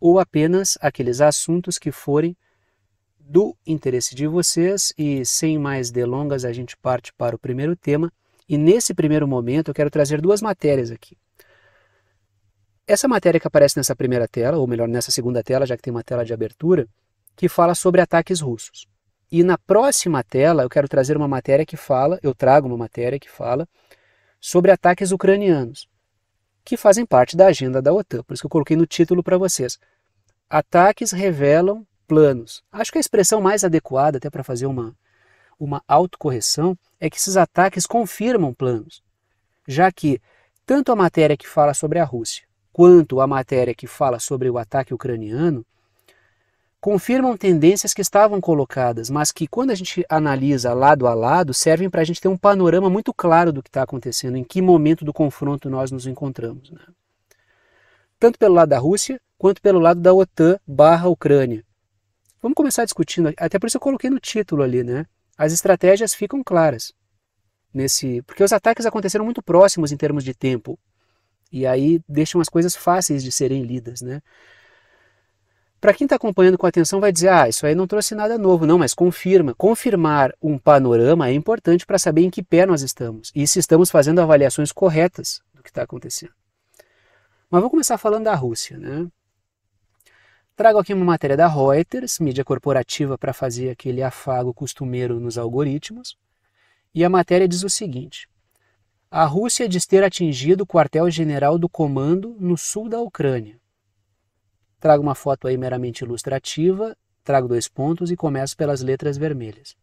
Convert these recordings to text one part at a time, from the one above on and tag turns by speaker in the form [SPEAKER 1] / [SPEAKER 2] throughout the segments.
[SPEAKER 1] ou apenas aqueles assuntos que forem do interesse de vocês e sem mais delongas a gente parte para o primeiro tema e nesse primeiro momento eu quero trazer duas matérias aqui. Essa matéria que aparece nessa primeira tela, ou melhor, nessa segunda tela, já que tem uma tela de abertura, que fala sobre ataques russos. E na próxima tela eu quero trazer uma matéria que fala, eu trago uma matéria que fala sobre ataques ucranianos que fazem parte da agenda da OTAN. Por isso que eu coloquei no título para vocês. Ataques revelam planos. Acho que a expressão mais adequada, até para fazer uma, uma autocorreção, é que esses ataques confirmam planos, já que tanto a matéria que fala sobre a Rússia quanto a matéria que fala sobre o ataque ucraniano confirmam tendências que estavam colocadas, mas que quando a gente analisa lado a lado, servem para a gente ter um panorama muito claro do que está acontecendo, em que momento do confronto nós nos encontramos. Né? Tanto pelo lado da Rússia, quanto pelo lado da OTAN barra Ucrânia. Vamos começar discutindo, até por isso eu coloquei no título ali, né? As estratégias ficam claras nesse, porque os ataques aconteceram muito próximos em termos de tempo. E aí deixam as coisas fáceis de serem lidas, né? Para quem está acompanhando com atenção, vai dizer: ah, isso aí não trouxe nada novo, não, mas confirma. Confirmar um panorama é importante para saber em que pé nós estamos e se estamos fazendo avaliações corretas do que está acontecendo. Mas vou começar falando da Rússia. Né? Trago aqui uma matéria da Reuters, mídia corporativa, para fazer aquele afago costumeiro nos algoritmos. E a matéria diz o seguinte: a Rússia é diz ter atingido o quartel-general do comando no sul da Ucrânia Trago uma foto aí meramente ilustrativa, trago dois pontos e começo pelas letras vermelhas.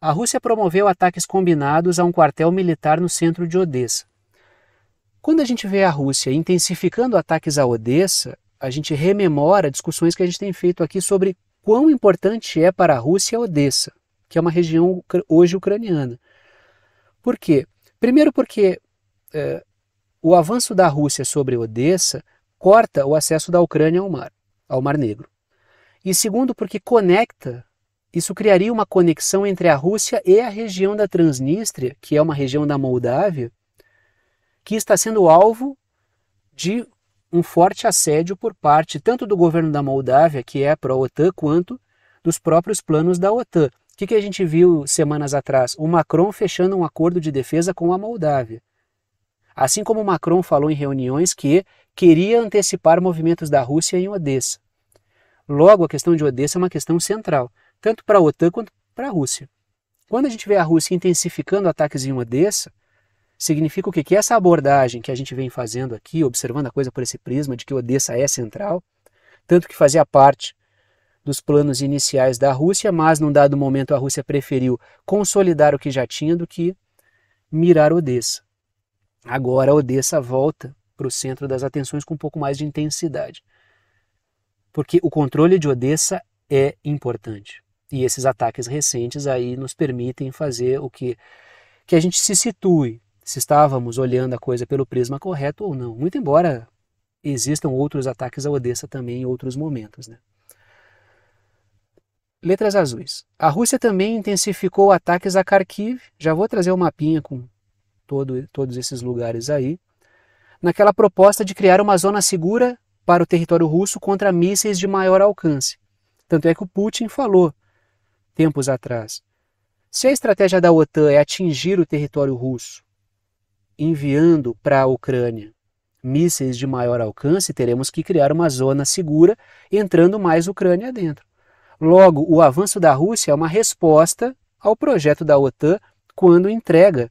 [SPEAKER 1] A Rússia promoveu ataques combinados a um quartel militar no centro de Odessa. Quando a gente vê a Rússia intensificando ataques a Odessa, a gente rememora discussões que a gente tem feito aqui sobre quão importante é para a Rússia Odessa, que é uma região hoje ucraniana. Por quê? Primeiro, porque eh, o avanço da Rússia sobre Odessa corta o acesso da Ucrânia ao mar, ao Mar Negro. E segundo, porque conecta, isso criaria uma conexão entre a Rússia e a região da Transnistria, que é uma região da Moldávia, que está sendo alvo de um forte assédio por parte tanto do governo da Moldávia, que é pró-OTAN, quanto dos próprios planos da OTAN. O que, que a gente viu semanas atrás? O Macron fechando um acordo de defesa com a Moldávia. Assim como o Macron falou em reuniões que queria antecipar movimentos da Rússia em Odessa. Logo, a questão de Odessa é uma questão central, tanto para a OTAN quanto para a Rússia. Quando a gente vê a Rússia intensificando ataques em Odessa, significa o quê? Que essa abordagem que a gente vem fazendo aqui, observando a coisa por esse prisma de que Odessa é central, tanto que fazia parte dos planos iniciais da Rússia, mas num dado momento a Rússia preferiu consolidar o que já tinha do que mirar Odessa. Agora Odessa volta para o centro das atenções com um pouco mais de intensidade. Porque o controle de Odessa é importante. E esses ataques recentes aí nos permitem fazer o que que a gente se situe se estávamos olhando a coisa pelo prisma correto ou não. Muito embora existam outros ataques a Odessa também em outros momentos, né? Letras azuis. A Rússia também intensificou ataques a Kharkiv. Já vou trazer o um mapinha com todo, todos esses lugares aí naquela proposta de criar uma zona segura para o território russo contra mísseis de maior alcance. Tanto é que o Putin falou tempos atrás. Se a estratégia da OTAN é atingir o território russo, enviando para a Ucrânia mísseis de maior alcance, teremos que criar uma zona segura, entrando mais Ucrânia dentro. Logo, o avanço da Rússia é uma resposta ao projeto da OTAN quando entrega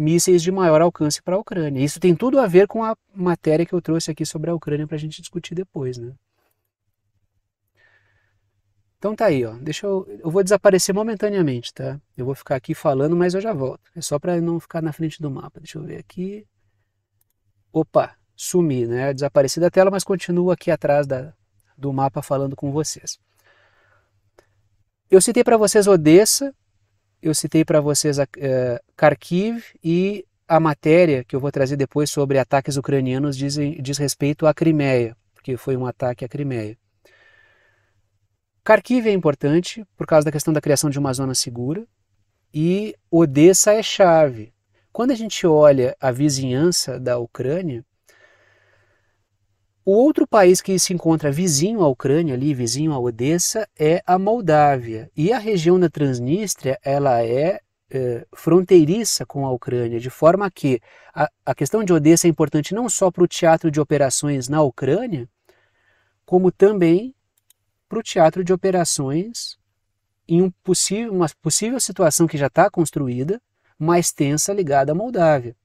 [SPEAKER 1] mísseis de maior alcance para a Ucrânia. Isso tem tudo a ver com a matéria que eu trouxe aqui sobre a Ucrânia para a gente discutir depois, né? Então tá aí, ó. Deixa eu, eu vou desaparecer momentaneamente, tá? Eu vou ficar aqui falando, mas eu já volto. É só para não ficar na frente do mapa. Deixa eu ver aqui. Opa, sumi, né? Desapareci da tela, mas continuo aqui atrás da, do mapa falando com vocês. Eu citei para vocês Odessa, eu citei para vocês a, é, Kharkiv e a matéria que eu vou trazer depois sobre ataques ucranianos diz, diz respeito à Crimeia, porque foi um ataque à Crimeia. Kharkiv é importante por causa da questão da criação de uma zona segura e Odessa é chave. Quando a gente olha a vizinhança da Ucrânia, o outro país que se encontra vizinho à Ucrânia, ali vizinho à Odessa, é a Moldávia. E a região da Transnistria, ela é eh, fronteiriça com a Ucrânia, de forma que a, a questão de Odessa é importante não só para o teatro de operações na Ucrânia, como também para o teatro de operações em um possível, uma possível situação que já está construída, mais tensa ligada à Moldávia.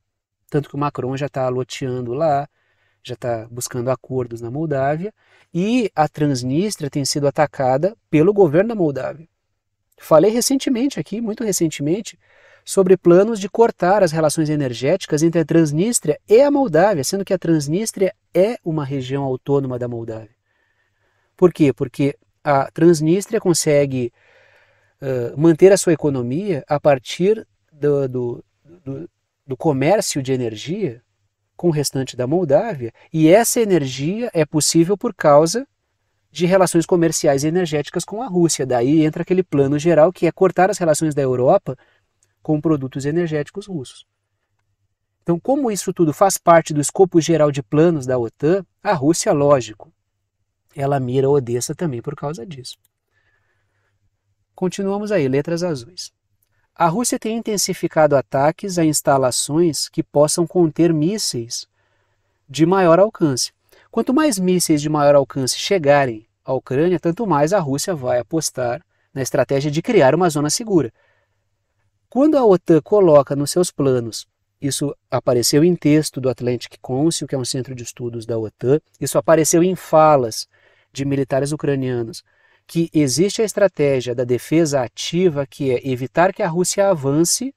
[SPEAKER 1] Tanto que o Macron já está loteando lá, já está buscando acordos na Moldávia, e a Transnistria tem sido atacada pelo governo da Moldávia. Falei recentemente aqui, muito recentemente, sobre planos de cortar as relações energéticas entre a Transnistria e a Moldávia, sendo que a Transnistria é uma região autônoma da Moldávia. Por quê? Porque a Transnistria consegue uh, manter a sua economia a partir do, do, do, do comércio de energia com o restante da Moldávia, e essa energia é possível por causa de relações comerciais e energéticas com a Rússia. Daí entra aquele plano geral que é cortar as relações da Europa com produtos energéticos russos. Então, como isso tudo faz parte do escopo geral de planos da OTAN, a Rússia, lógico, ela mira a Odessa também por causa disso. Continuamos aí, letras azuis. A Rússia tem intensificado ataques a instalações que possam conter mísseis de maior alcance. Quanto mais mísseis de maior alcance chegarem à Ucrânia, tanto mais a Rússia vai apostar na estratégia de criar uma zona segura. Quando a OTAN coloca nos seus planos, isso apareceu em texto do Atlantic Council, que é um centro de estudos da OTAN, isso apareceu em falas de militares ucranianos, que existe a estratégia da defesa ativa, que é evitar que a Rússia avance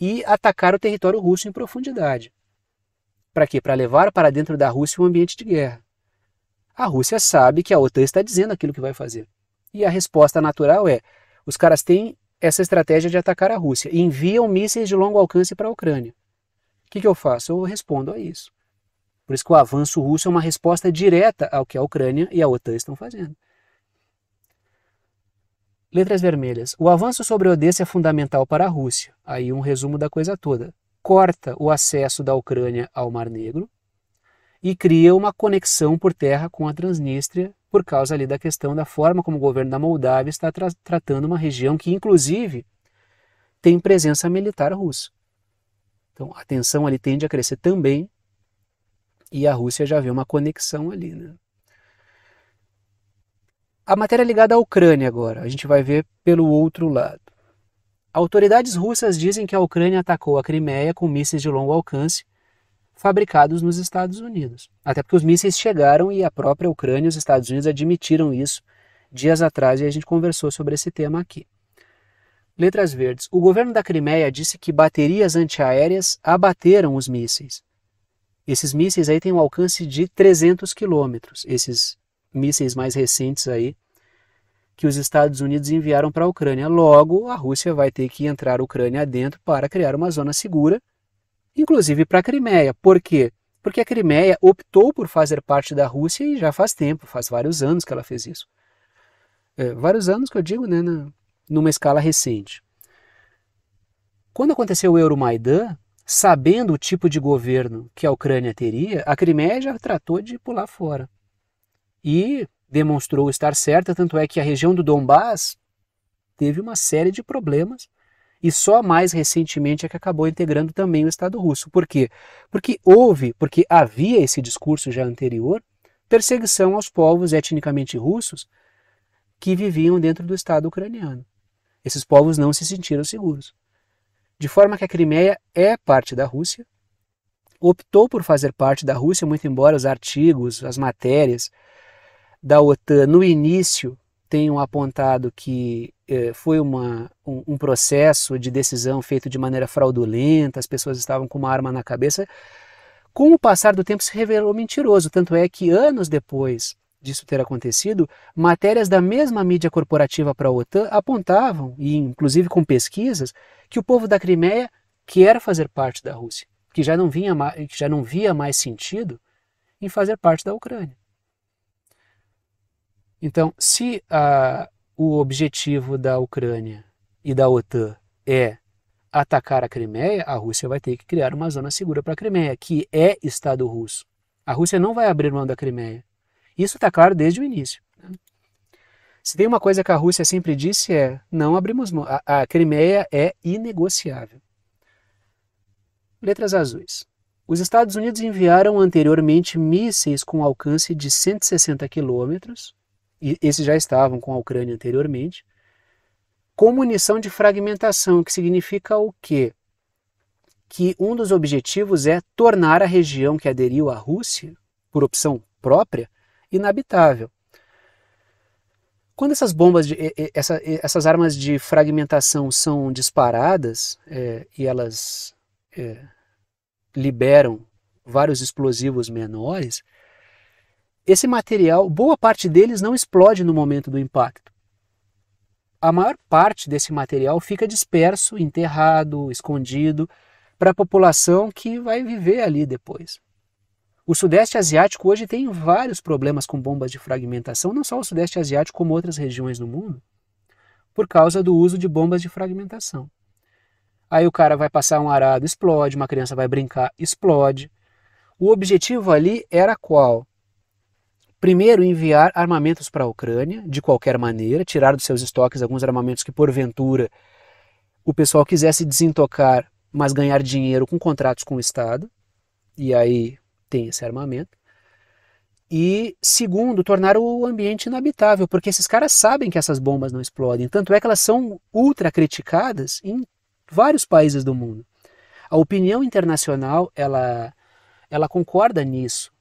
[SPEAKER 1] e atacar o território russo em profundidade. Para quê? Para levar para dentro da Rússia um ambiente de guerra. A Rússia sabe que a OTAN está dizendo aquilo que vai fazer. E a resposta natural é: os caras têm essa estratégia de atacar a Rússia, enviam mísseis de longo alcance para a Ucrânia. O que, que eu faço? Eu respondo a isso. Por isso que o avanço russo é uma resposta direta ao que a Ucrânia e a OTAN estão fazendo. Letras vermelhas. O avanço sobre Odessa é fundamental para a Rússia. Aí um resumo da coisa toda. Corta o acesso da Ucrânia ao Mar Negro e cria uma conexão por terra com a Transnistria por causa ali da questão da forma como o governo da Moldávia está tra tratando uma região que, inclusive, tem presença militar russa. Então, a tensão ali tende a crescer também e a Rússia já vê uma conexão ali, né? A matéria é ligada à Ucrânia agora, a gente vai ver pelo outro lado. Autoridades russas dizem que a Ucrânia atacou a Crimeia com mísseis de longo alcance fabricados nos Estados Unidos. Até porque os mísseis chegaram e a própria Ucrânia e os Estados Unidos admitiram isso dias atrás e a gente conversou sobre esse tema aqui. Letras verdes. O governo da Crimeia disse que baterias antiaéreas abateram os mísseis. Esses mísseis aí têm um alcance de 300 quilômetros, esses mísseis mais recentes aí que os Estados Unidos enviaram para a Ucrânia. Logo, a Rússia vai ter que entrar a Ucrânia dentro para criar uma zona segura, inclusive para a Crimeia. Por quê? Porque a Crimeia optou por fazer parte da Rússia e já faz tempo, faz vários anos que ela fez isso. É, vários anos que eu digo, né, na, numa escala recente. Quando aconteceu o Euromaidan, sabendo o tipo de governo que a Ucrânia teria, a Crimeia já tratou de pular fora e demonstrou estar certa, tanto é que a região do Donbass teve uma série de problemas e só mais recentemente é que acabou integrando também o Estado russo. Por quê? Porque houve, porque havia esse discurso já anterior, perseguição aos povos etnicamente russos que viviam dentro do Estado ucraniano. Esses povos não se sentiram seguros. De forma que a Crimeia é parte da Rússia, optou por fazer parte da Rússia, muito embora os artigos, as matérias da OTAN no início tenham apontado que eh, foi uma, um, um, processo de decisão feito de maneira fraudulenta, as pessoas estavam com uma arma na cabeça, com o passar do tempo se revelou mentiroso. Tanto é que anos depois disso ter acontecido, matérias da mesma mídia corporativa para a OTAN apontavam, e inclusive com pesquisas, que o povo da Crimeia quer fazer parte da Rússia, que já não, vinha, que já não via mais sentido em fazer parte da Ucrânia. Então, se a, ah, o objetivo da Ucrânia e da OTAN é atacar a Crimeia, a Rússia vai ter que criar uma zona segura para a Crimeia, que é Estado russo. A Rússia não vai abrir mão da Crimeia. Isso está claro desde o início. Né? Se tem uma coisa que a Rússia sempre disse é: não abrimos mão. A, a Crimeia é inegociável. Letras azuis. Os Estados Unidos enviaram anteriormente mísseis com alcance de 160 quilômetros e esses já estavam com a Ucrânia anteriormente, com munição de fragmentação, que significa o quê? Que um dos objetivos é tornar a região que aderiu à Rússia, por opção própria, inabitável. Quando essas bombas, de, essa, essas armas de fragmentação são disparadas é, e elas é, liberam vários explosivos menores, esse material, boa parte deles não explode no momento do impacto. A maior parte desse material fica disperso, enterrado, escondido, para a população que vai viver ali depois. O Sudeste Asiático hoje tem vários problemas com bombas de fragmentação, não só o Sudeste Asiático, como outras regiões do mundo, por causa do uso de bombas de fragmentação. Aí o cara vai passar um arado, explode, uma criança vai brincar, explode. O objetivo ali era qual? Primeiro, enviar armamentos para a Ucrânia, de qualquer maneira, tirar dos seus estoques alguns armamentos que, porventura, o pessoal quisesse desintocar, mas ganhar dinheiro com contratos com o Estado, e aí tem esse armamento. E, segundo, tornar o ambiente inabitável, porque esses caras sabem que essas bombas não explodem, tanto é que elas são ultra criticadas em vários países do mundo. A opinião internacional, ela, ela concorda nisso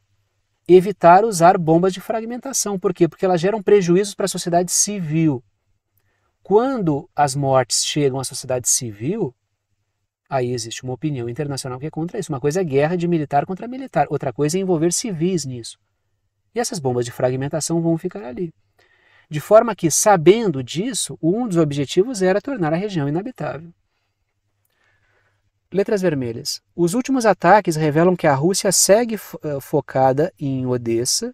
[SPEAKER 1] evitar usar bombas de fragmentação. Por quê? Porque elas geram prejuízos para a sociedade civil. Quando as mortes chegam à sociedade civil, aí existe uma opinião internacional que é contra isso. Uma coisa é guerra de militar contra militar, outra coisa é envolver civis nisso. E essas bombas de fragmentação vão ficar ali. De forma que, sabendo disso, um dos objetivos era tornar a região inabitável. Letras vermelhas. Os últimos ataques revelam que a Rússia segue eh, focada em Odessa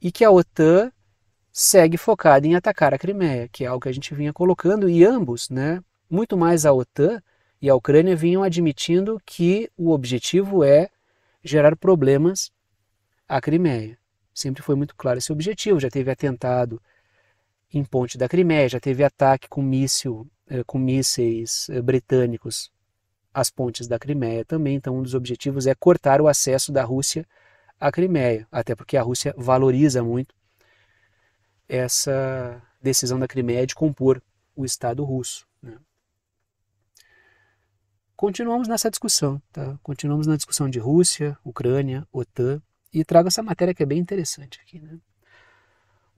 [SPEAKER 1] e que a OTAN segue focada em atacar a Crimeia, que é algo que a gente vinha colocando, e ambos, né, muito mais a OTAN e a Ucrânia, vinham admitindo que o objetivo é gerar problemas à Crimeia. Sempre foi muito claro esse objetivo. Já teve atentado em ponte da Crimeia, já teve ataque com míssil, eh, com mísseis eh, britânicos as pontes da Crimeia também. Então, um dos objetivos é cortar o acesso da Rússia à Crimeia, até porque a Rússia valoriza muito essa decisão da Crimeia de compor o Estado russo. Né? Continuamos nessa discussão, tá? continuamos na discussão de Rússia, Ucrânia, OTAN, e trago essa matéria que é bem interessante aqui. Né?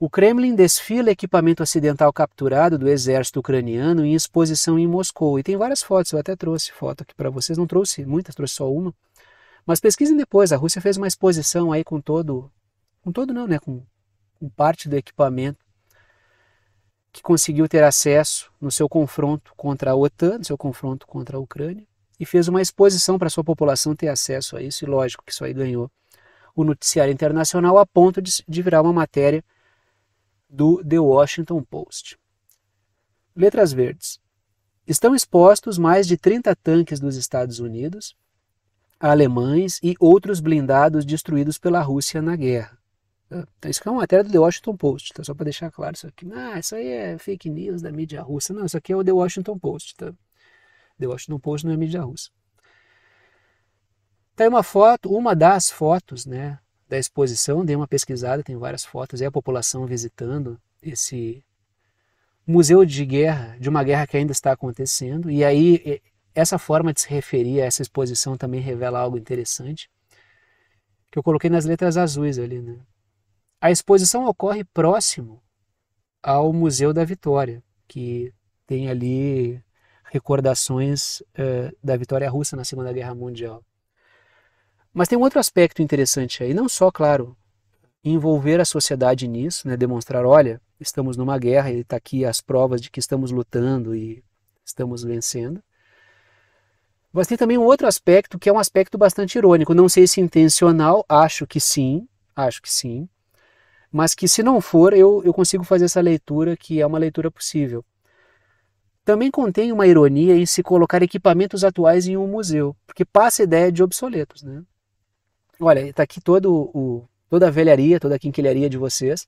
[SPEAKER 1] O Kremlin desfila equipamento ocidental capturado do exército ucraniano em exposição em Moscou. E tem várias fotos, eu até trouxe foto aqui para vocês. Não trouxe muitas, trouxe só uma. Mas pesquisem depois, a Rússia fez uma exposição aí com todo. Com todo não, né? Com, com parte do equipamento que conseguiu ter acesso no seu confronto contra a OTAN, no seu confronto contra a Ucrânia, e fez uma exposição para sua população ter acesso a isso, e lógico que isso aí ganhou o noticiário internacional a ponto de, de virar uma matéria do The Washington Post. Letras verdes. Estão expostos mais de 30 tanques dos Estados Unidos, alemães e outros blindados destruídos pela Rússia na guerra. Ah, então, isso é uma matéria do The Washington Post, tá? só para deixar claro isso aqui. Ah, isso aí é fake news da mídia russa. Não, isso aqui é o The Washington Post. Tá? The Washington Post não é mídia russa. Tem uma foto, uma das fotos né, da exposição, dei uma pesquisada, tem várias fotos, é a população visitando esse museu de guerra, de uma guerra que ainda está acontecendo. E aí, essa forma de se referir a essa exposição também revela algo interessante, que eu coloquei nas letras azuis ali. Né? A exposição ocorre próximo ao Museu da Vitória, que tem ali recordações uh, da vitória russa na Segunda Guerra Mundial. Mas tem um outro aspecto interessante aí, não só, claro, envolver a sociedade nisso, né, demonstrar, olha, estamos numa guerra e está aqui as provas de que estamos lutando e estamos vencendo. Mas tem também um outro aspecto que é um aspecto bastante irônico. Não sei se intencional, acho que sim, acho que sim. Mas que se não for, eu, eu consigo fazer essa leitura, que é uma leitura possível. Também contém uma ironia em se colocar equipamentos atuais em um museu, porque passa a ideia de obsoletos, né? olha, está aqui todo o, toda a velharia, toda a quinquilharia de vocês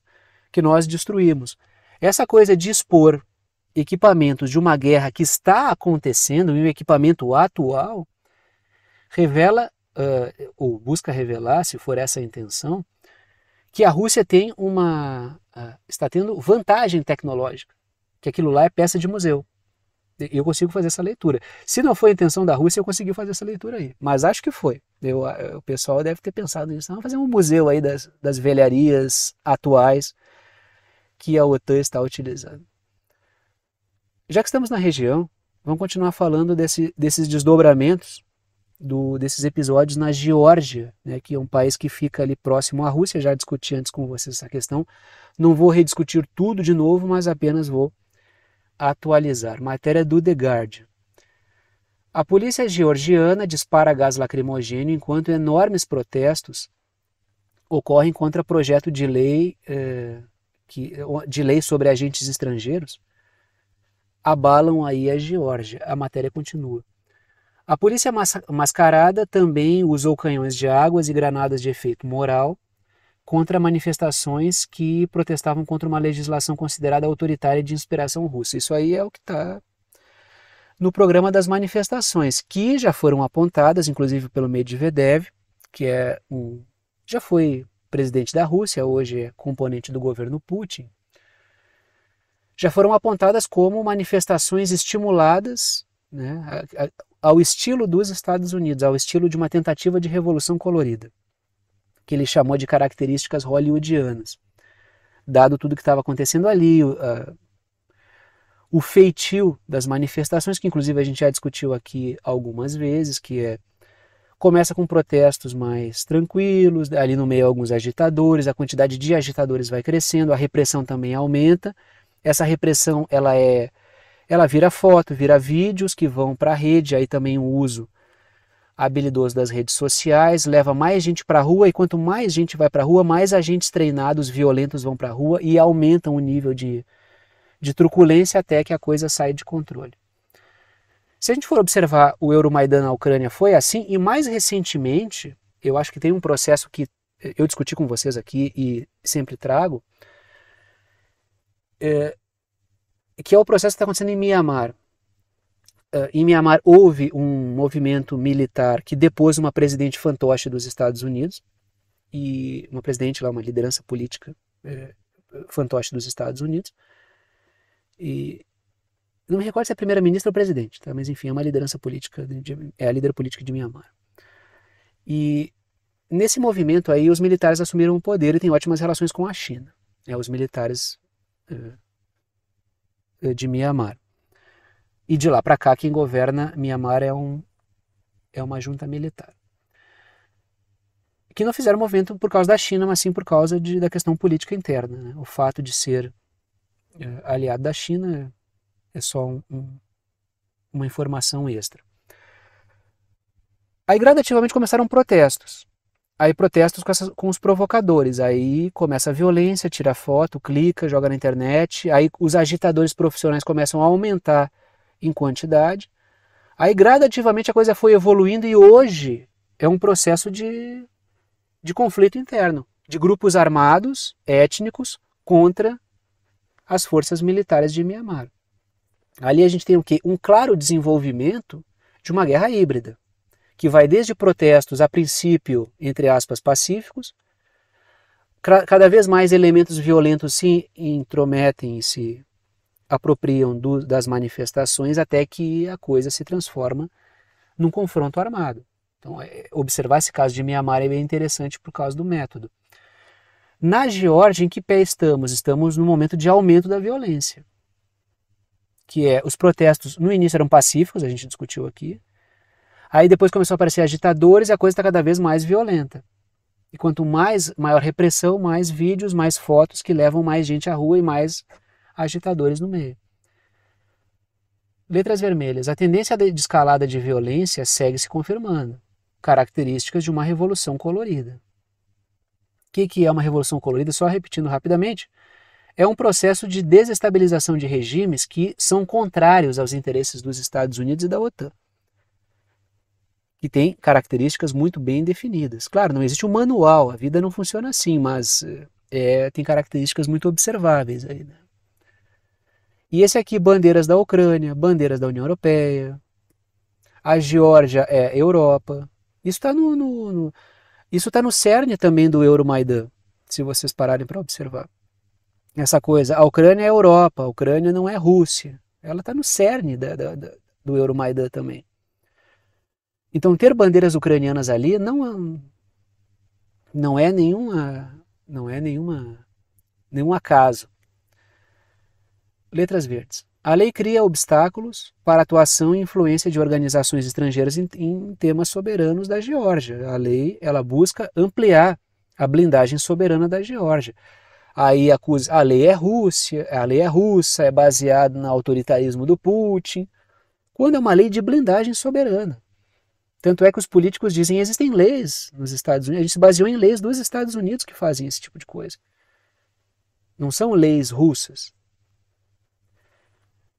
[SPEAKER 1] que nós destruímos. Essa coisa de expor equipamentos de uma guerra que está acontecendo e o equipamento atual revela, uh, ou busca revelar, se for essa a intenção, que a Rússia tem uma, uh, está tendo vantagem tecnológica, que aquilo lá é peça de museu. Eu consigo fazer essa leitura. Se não foi a intenção da Rússia, eu consegui fazer essa leitura aí. Mas acho que foi. Eu, o pessoal deve ter pensado nisso. Vamos fazer um museu aí das, das velharias atuais que a OTAN está utilizando. Já que estamos na região, vamos continuar falando desse, desses desdobramentos, do, desses episódios na Geórgia, né, que é um país que fica ali próximo à Rússia. Já discuti antes com vocês essa questão. Não vou rediscutir tudo de novo, mas apenas vou atualizar. Matéria do The Guardian. A polícia georgiana dispara gás lacrimogênio enquanto enormes protestos ocorrem contra projeto de lei, eh, que, de lei sobre agentes estrangeiros abalam aí a Geórgia. A matéria continua. A polícia mascarada também usou canhões de águas e granadas de efeito moral contra manifestações que protestavam contra uma legislação considerada autoritária de inspiração russa. Isso aí é o que está no programa das manifestações, que já foram apontadas, inclusive pelo Medvedev, que é um, já foi presidente da Rússia, hoje é componente do governo Putin, já foram apontadas como manifestações estimuladas né, ao estilo dos Estados Unidos, ao estilo de uma tentativa de revolução colorida que ele chamou de características hollywoodianas. Dado tudo que estava acontecendo ali, o, a, o feitio das manifestações, que inclusive a gente já discutiu aqui algumas vezes, que é começa com protestos mais tranquilos, ali no meio alguns agitadores, a quantidade de agitadores vai crescendo, a repressão também aumenta. Essa repressão ela é ela vira foto, vira vídeos que vão para a rede, aí também o uso habilidoso das redes sociais, leva mais gente para a rua e quanto mais gente vai para a rua, mais agentes treinados violentos vão para a rua e aumentam o nível de, de truculência até que a coisa sai de controle. Se a gente for observar o Euromaidan na Ucrânia foi assim e mais recentemente, eu acho que tem um processo que eu discuti com vocês aqui e sempre trago, é, que é o processo que está acontecendo em Mianmar uh, eh, em Myanmar houve um movimento militar que depôs uma presidente fantoche dos Estados Unidos e uma presidente lá, uma liderança política é, fantoche dos Estados Unidos. E não me recordo se é primeira-ministra ou presidente, tá? Mas enfim, é uma liderança política, de, é a líder política de Myanmar. E nesse movimento aí, os militares assumiram o poder e têm ótimas relações com a China. É, os militares eh, de Myanmar. E de lá para cá, quem governa Mianmar é, um, é uma junta militar. Que não fizeram movimento por causa da China, mas sim por causa de, da questão política interna. Né? O fato de ser é, aliado da China é, é só um, um, uma informação extra. Aí gradativamente começaram protestos. Aí protestos com, essas, com, os provocadores. Aí começa a violência, tira foto, clica, joga na internet. Aí os agitadores profissionais começam a aumentar em quantidade. Aí gradativamente a coisa foi evoluindo e hoje é um processo de, de conflito interno, de grupos armados, étnicos, contra as forças militares de Mianmar. Ali a gente tem o quê? Um claro desenvolvimento de uma guerra híbrida, que vai desde protestos a princípio, entre aspas, pacíficos, cada vez mais elementos violentos se intrometem e se apropriam do, das manifestações até que a coisa se transforma num confronto armado. Então, é, observar esse caso de Mianmar é bem interessante por causa do método. Na Geórgia, em que pé estamos? Estamos no momento de aumento da violência, que é os protestos no início eram pacíficos, a gente discutiu aqui. Aí depois começou a aparecer agitadores e a coisa está cada vez mais violenta. E quanto mais maior repressão, mais vídeos, mais fotos que levam mais gente à rua e mais agitadores no meio. Letras vermelhas. A tendência de escalada de violência segue se confirmando. Características de uma revolução colorida. O que, que é uma revolução colorida? Só repetindo rapidamente. É um processo de desestabilização de regimes que são contrários aos interesses dos Estados Unidos e da OTAN que tem características muito bem definidas. Claro, não existe um manual, a vida não funciona assim, mas é, tem características muito observáveis aí. Né? E esse aqui, bandeiras da Ucrânia, bandeiras da União Europeia. A Geórgia é Europa. Isso está no, no, no, isso tá no cerne também do Euromaidan, se vocês pararem para observar. Essa coisa, a Ucrânia é Europa, a Ucrânia não é Rússia. Ela está no cerne da, da, da, do Euromaidan também. Então, ter bandeiras ucranianas ali não, é não é nenhuma, não é nenhuma, nenhum acaso. Letras verdes. A lei cria obstáculos para a atuação e influência de organizações estrangeiras em, em temas soberanos da Geórgia. A lei ela busca ampliar a blindagem soberana da Geórgia. Aí acusa, a lei é Rússia, a lei é russa, é baseada no autoritarismo do Putin. Quando é uma lei de blindagem soberana. Tanto é que os políticos dizem existem leis nos Estados Unidos, a gente se baseou em leis dos Estados Unidos que fazem esse tipo de coisa. Não são leis russas,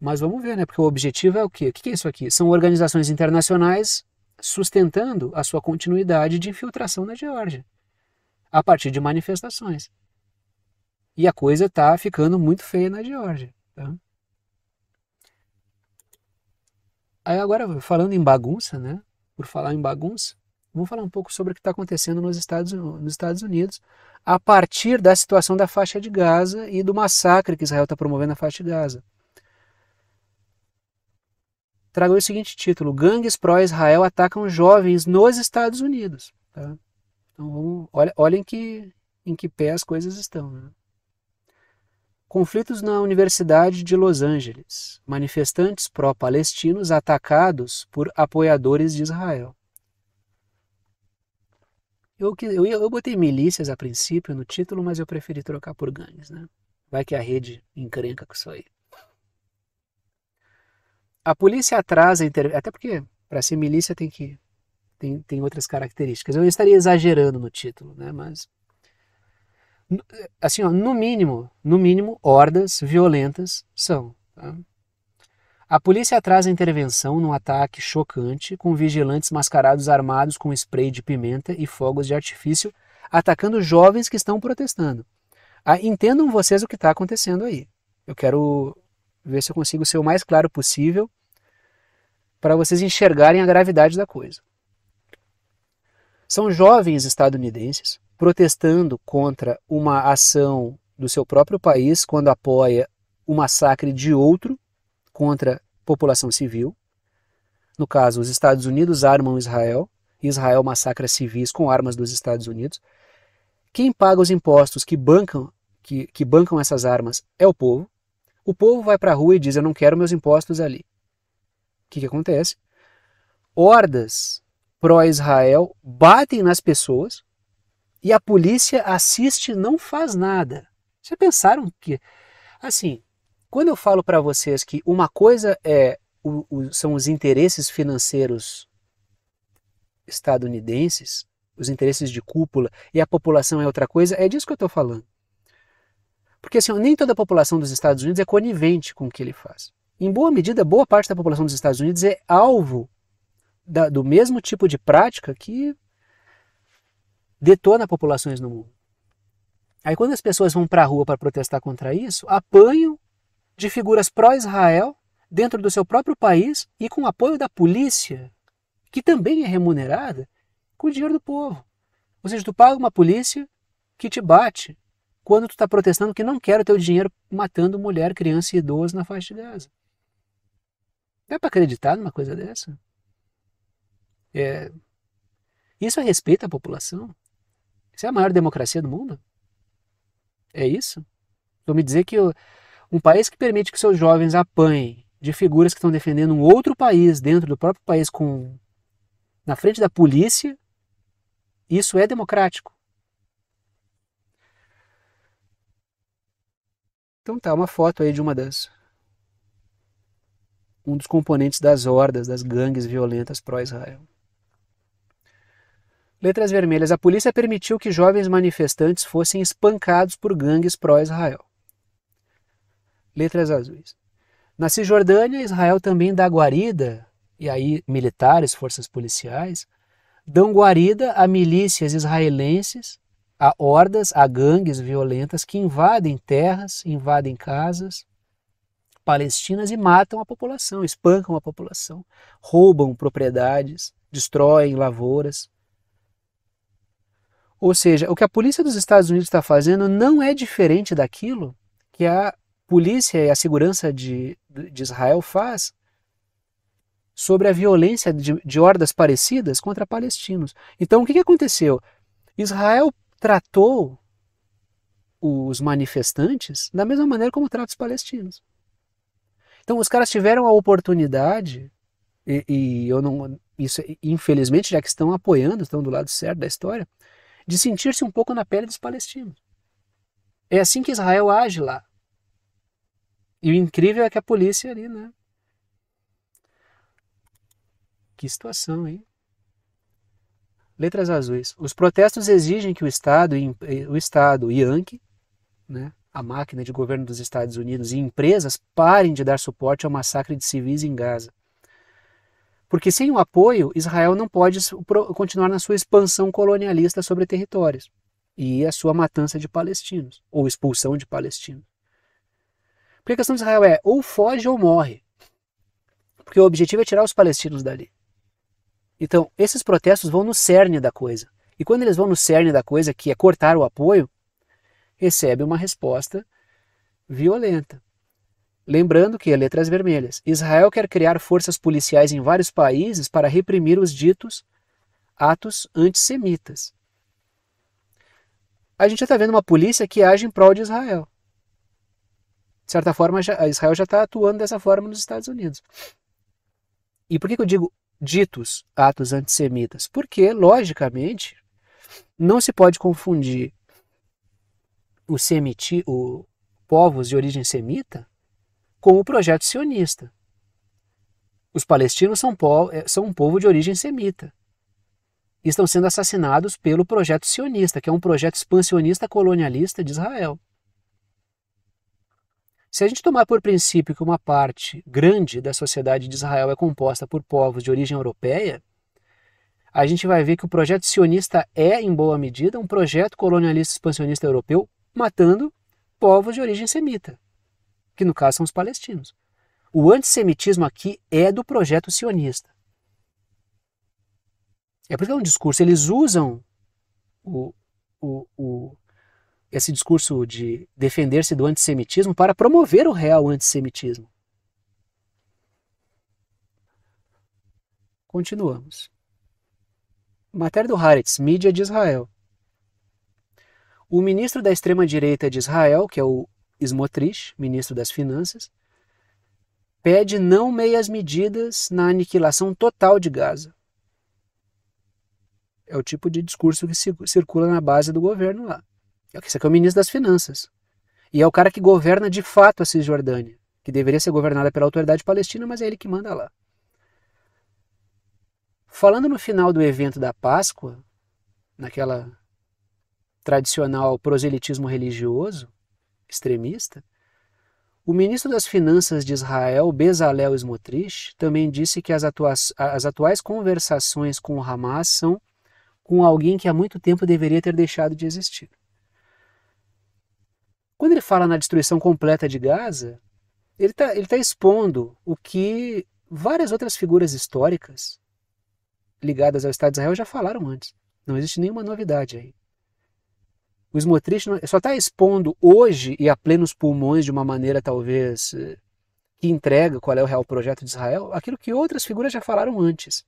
[SPEAKER 1] mas vamos ver, né? Porque o objetivo é o quê? O que é isso aqui? São organizações internacionais sustentando a sua continuidade de infiltração na Geórgia a partir de manifestações. E a coisa está ficando muito feia na Geórgia. Tá? Aí agora, falando em bagunça, né? Por falar em bagunça, vamos falar um pouco sobre o que está acontecendo nos Estados, nos Estados Unidos a partir da situação da faixa de Gaza e do massacre que Israel está promovendo na faixa de Gaza trago o seguinte título: Gangues pró-Israel atacam jovens nos Estados Unidos. Tá? Então vamos, olha, olhem que, em que pé as coisas estão. Né? Conflitos na Universidade de Los Angeles. Manifestantes pró-palestinos atacados por apoiadores de Israel. Eu, eu, eu botei milícias a princípio no título, mas eu preferi trocar por gangues. Né? Vai que a rede encrenca com isso aí a polícia atrasa, até porque para ser milícia tem que tem, tem outras características. Eu estaria exagerando no título, né? Mas assim, ó, no mínimo, no mínimo, hordas violentas são. Tá? A polícia atrasa a intervenção num ataque chocante com vigilantes mascarados armados com spray de pimenta e fogos de artifício atacando jovens que estão protestando. Ah, entendam vocês o que está acontecendo aí. Eu quero ver se eu consigo ser o mais claro possível para vocês enxergarem a gravidade da coisa. São jovens estadunidenses protestando contra uma ação do seu próprio país quando apoia o massacre de outro contra a população civil. No caso, os Estados Unidos armam Israel, Israel massacra civis com armas dos Estados Unidos. Quem paga os impostos que bancam que, que bancam essas armas é o povo. O povo vai para a rua e diz: Eu não quero meus impostos ali. O que, que acontece? Hordas pró-Israel batem nas pessoas e a polícia assiste não faz nada. Já pensaram que. Assim, quando eu falo para vocês que uma coisa é o, o, são os interesses financeiros estadunidenses, os interesses de cúpula, e a população é outra coisa, é disso que eu estou falando. Porque assim, nem toda a população dos Estados Unidos é conivente com o que ele faz. Em boa medida, boa parte da população dos Estados Unidos é alvo da, do mesmo tipo de prática que detona populações no mundo. Aí quando as pessoas vão para a rua para protestar contra isso, apanham de figuras pró-Israel dentro do seu próprio país e com apoio da polícia, que também é remunerada com o dinheiro do povo. Ou seja, tu paga uma polícia que te bate quando tu está protestando que não quer o teu dinheiro matando mulher, criança e idoso na faixa de Gaza. Dá para acreditar numa coisa dessa? É... Isso é respeito à população? Isso é a maior democracia do mundo? É isso? Vou me dizer que eu... um país que permite que seus jovens apanhem de figuras que estão defendendo um outro país dentro do próprio país com na frente da polícia, isso é democrático. Então tá, uma foto aí de uma das. Um dos componentes das hordas, das gangues violentas pró-Israel. Letras vermelhas. A polícia permitiu que jovens manifestantes fossem espancados por gangues pró-Israel. Letras azuis. Na Cisjordânia, Israel também dá guarida, e aí militares, forças policiais, dão guarida a milícias israelenses a hordas, a gangues violentas que invadem terras, invadem casas palestinas e matam a população, espancam a população, roubam propriedades, destroem lavouras. Ou seja, o que a polícia dos Estados Unidos está fazendo não é diferente daquilo que a polícia e a segurança de, de Israel faz sobre a violência de, de hordas parecidas contra palestinos. Então, o que, que aconteceu? Israel tratou os manifestantes da mesma maneira como trata os palestinos. Então, os caras tiveram a oportunidade, e, e, eu não. Isso, infelizmente, já que estão apoiando, estão do lado certo da história, de sentir-se um pouco na pele dos palestinos. É assim que Israel age lá. E o incrível é que a polícia ali, né? Que situação, hein? letras azuis. Os protestos exigem que o Estado, eh, o Estado Yankee, né, a máquina de governo dos Estados Unidos e empresas parem de dar suporte ao massacre de civis em Gaza. Porque sem o apoio, Israel não pode continuar na sua expansão colonialista sobre territórios e a sua matança de palestinos, ou expulsão de palestinos. Porque a questão de Israel é ou foge ou morre. Porque o objetivo é tirar os palestinos dali. Então, esses protestos vão no cerne da coisa. E quando eles vão no cerne da coisa, que é cortar o apoio, recebe uma resposta violenta. Lembrando que, letras vermelhas, Israel quer criar forças policiais em vários países para reprimir os ditos atos antissemitas. A gente já está vendo uma polícia que age em prol de Israel. De certa forma, já, Israel já está atuando dessa forma nos Estados Unidos. E por que, que eu digo ditos atos antissemitas, porque, logicamente, não se pode confundir o, semiti, o povos de origem semita com o projeto sionista. Os palestinos são, é, são um povo de origem semita. E estão sendo assassinados pelo projeto sionista, que é um projeto expansionista colonialista de Israel. Se a gente tomar por princípio que uma parte grande da sociedade de Israel é composta por povos de origem europeia, a gente vai ver que o projeto sionista é, em boa medida, um projeto colonialista expansionista europeu matando povos de origem semita, que no caso são os palestinos. O antissemitismo aqui é do projeto sionista. É porque é um discurso, eles usam o, o, o, esse discurso de defender-se do antissemitismo para promover o real antissemitismo. Continuamos. Matéria do Haaretz, mídia de Israel. O ministro da extrema-direita de Israel, que é o Smotrich, ministro das Finanças, pede não meias medidas na aniquilação total de Gaza. É o tipo de discurso que circula na base do governo lá. Esse é aqui é o ministro das Finanças. E é o cara que governa de fato a Cisjordânia, que deveria ser governada pela autoridade palestina, mas é ele que manda lá. Falando no final do evento da Páscoa, naquela tradicional proselitismo religioso extremista, o ministro das Finanças de Israel, Bezalel Smotrich, também disse que as, as atuais conversações com o Hamas são com alguém que há muito tempo deveria ter deixado de existir. Quando ele fala na destruição completa de Gaza, ele está ele tá expondo o que várias outras figuras históricas ligadas ao Estado de Israel já falaram antes. Não existe nenhuma novidade aí. O Smotrich só está expondo hoje e a plenos pulmões de uma maneira talvez eh, que entrega qual é o real projeto de Israel, aquilo que outras figuras já falaram antes.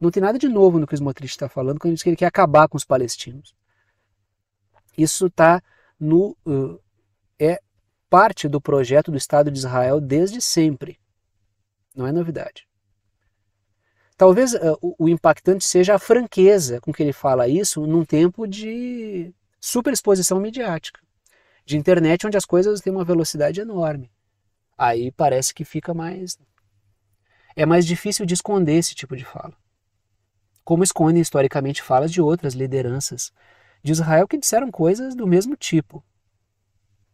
[SPEAKER 1] Não tem nada de novo no que o Smotrich está falando quando ele diz que ele quer acabar com os palestinos. Isso está no, uh, é parte do projeto do Estado de Israel desde sempre. Não é novidade. Talvez uh, o, o impactante seja a franqueza com que ele fala isso num tempo de superexposição midiática, de internet onde as coisas têm uma velocidade enorme. Aí parece que fica mais. É mais difícil de esconder esse tipo de fala. Como escondem historicamente falas de outras lideranças de Israel que disseram coisas do mesmo tipo.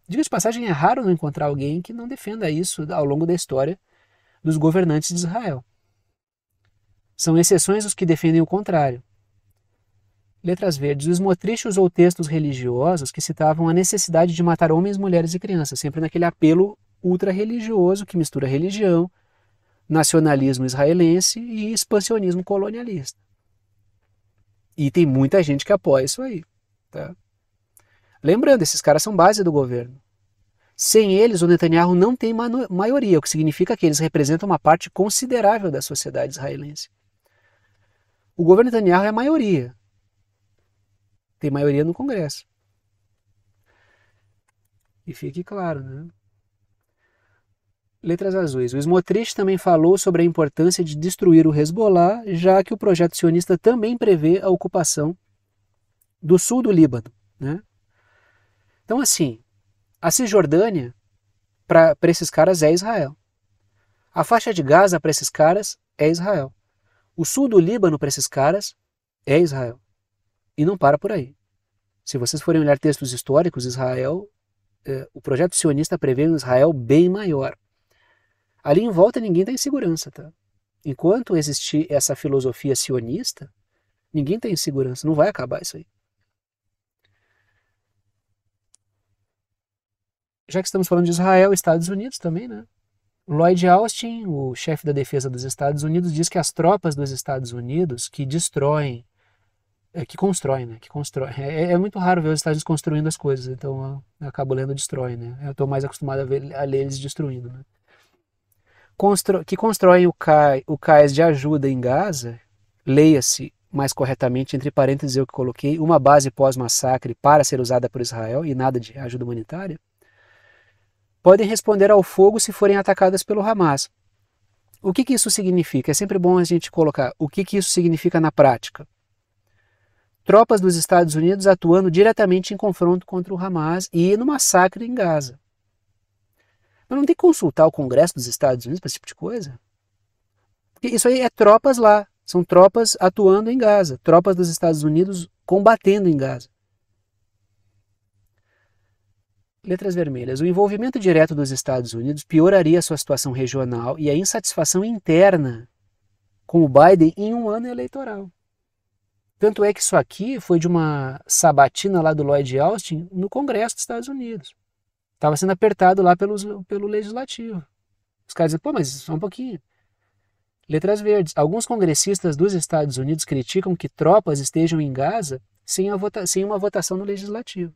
[SPEAKER 1] Diga de passagem, é raro não encontrar alguém que não defenda isso ao longo da história dos governantes de Israel. São exceções os que defendem o contrário. Letras verdes, os motrichos ou textos religiosos que citavam a necessidade de matar homens, mulheres e crianças, sempre naquele apelo ultra-religioso que mistura religião, nacionalismo israelense e expansionismo colonialista. E tem muita gente que apoia isso aí. Tá? Lembrando, esses caras são base do governo. Sem eles, o Netanyahu não tem maioria, o que significa que eles representam uma parte considerável da sociedade israelense. O governo Netanyahu é a maioria. Tem maioria no Congresso. E fique claro, né? Letras azuis. O Smotrich também falou sobre a importância de destruir o Hezbollah, já que o projeto sionista também prevê a ocupação do sul do Líbano. Né? Então, assim, a Cisjordânia, para esses caras, é Israel. A faixa de Gaza, para esses caras, é Israel. O sul do Líbano, para esses caras, é Israel. E não para por aí. Se vocês forem olhar textos históricos, Israel, eh, o projeto sionista prevê um Israel bem maior. Ali em volta ninguém tem segurança, tá? Enquanto existir essa filosofia sionista, ninguém tem segurança. Não vai acabar isso aí. já que estamos falando de Israel, Estados Unidos também, né? Lloyd Austin, o chefe da defesa dos Estados Unidos, diz que as tropas dos Estados Unidos que destroem, é, que constroem, né? Que constroem. É, é, é muito raro ver os Estados Unidos construindo as coisas, então eu, acabo lendo destrói, né? Eu estou mais acostumado a, ver, a ler eles destruindo, né? Constro, que constroem o, cai, o cais de ajuda em Gaza, leia-se mais corretamente, entre parênteses eu que coloquei, uma base pós-massacre para ser usada por Israel e nada de ajuda humanitária, podem responder ao fogo se forem atacadas pelo Hamas. O que, que isso significa? É sempre bom a gente colocar o que, que isso significa na prática. Tropas dos Estados Unidos atuando diretamente em confronto contra o Hamas e no massacre em Gaza. Mas não tem que consultar o Congresso dos Estados Unidos para esse tipo de coisa? Porque isso aí é tropas lá, são tropas atuando em Gaza, tropas dos Estados Unidos combatendo em Gaza. Letras vermelhas. O envolvimento direto dos Estados Unidos pioraria a sua situação regional e a insatisfação interna com o Biden em um ano eleitoral. Tanto é que isso aqui foi de uma sabatina lá do Lloyd Austin no Congresso dos Estados Unidos. Estava sendo apertado lá pelos, pelo Legislativo. Os caras dizem, pô, mas só um pouquinho. Letras verdes. Alguns congressistas dos Estados Unidos criticam que tropas estejam em Gaza sem, vota sem uma votação no Legislativo.